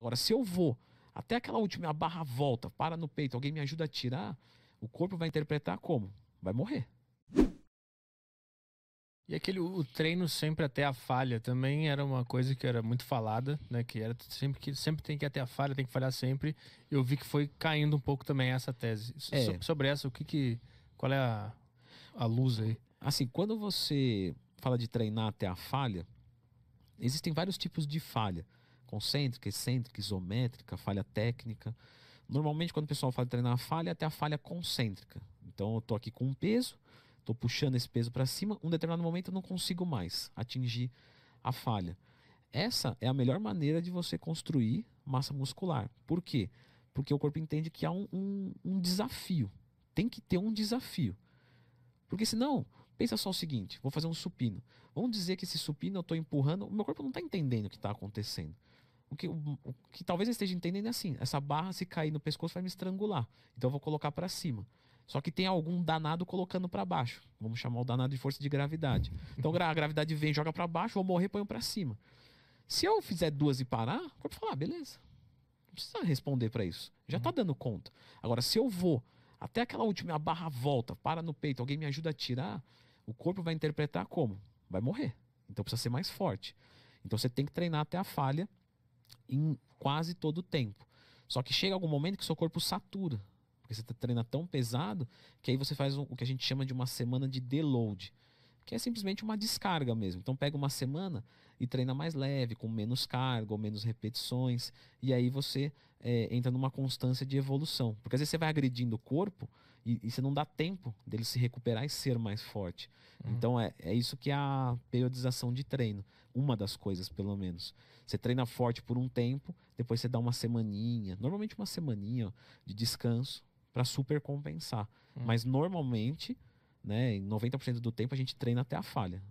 Agora, se eu vou até aquela última, a barra volta, para no peito, alguém me ajuda a tirar, o corpo vai interpretar como? Vai morrer. E aquele o treino sempre até a falha também era uma coisa que era muito falada, né? Que era sempre que sempre tem que ir até a falha, tem que falhar sempre. Eu vi que foi caindo um pouco também essa tese. É. sobre essa, o que que qual é a, a luz aí? Assim, quando você fala de treinar até a falha, existem vários tipos de falha concêntrica, excêntrica, isométrica, falha técnica. Normalmente, quando o pessoal fala de treinar a falha, é até a falha concêntrica. Então, eu estou aqui com um peso, estou puxando esse peso para cima, um determinado momento eu não consigo mais atingir a falha. Essa é a melhor maneira de você construir massa muscular. Por quê? Porque o corpo entende que há um, um, um desafio. Tem que ter um desafio. Porque senão, pensa só o seguinte: vou fazer um supino. Vamos dizer que esse supino eu estou empurrando, o meu corpo não está entendendo o que está acontecendo o que, o, o que talvez eu esteja entendendo é assim: essa barra, se cair no pescoço, vai me estrangular. Então eu vou colocar para cima. Só que tem algum danado colocando para baixo. Vamos chamar o danado de força de gravidade. Então a gravidade vem, joga para baixo, vou morrer, ponho para cima. Se eu fizer duas e parar, o corpo fala: ah, beleza. Não precisa responder para isso. Já tá dando conta. Agora, se eu vou até aquela última, a barra volta, para no peito, alguém me ajuda a tirar, o corpo vai interpretar como? Vai morrer. Então precisa ser mais forte. Então você tem que treinar até a falha em quase todo o tempo. Só que chega algum momento que seu corpo satura, porque você tá treina tão pesado que aí você faz o que a gente chama de uma semana de deload, que é simplesmente uma descarga mesmo. Então pega uma semana e treina mais leve, com menos carga ou menos repetições, e aí você é, entra numa constância de evolução. Porque às vezes você vai agredindo o corpo e, e, você não dá tempo dele se recuperar e ser mais forte. Uhum. Então é, é isso que é a periodização de treino. Uma das coisas, pelo menos. Você treina forte por um tempo, depois você dá uma semaninha, normalmente uma semaninha ó, de descanso para supercompensar. Uhum. Mas normalmente, né, em 90% do tempo a gente treina até a falha.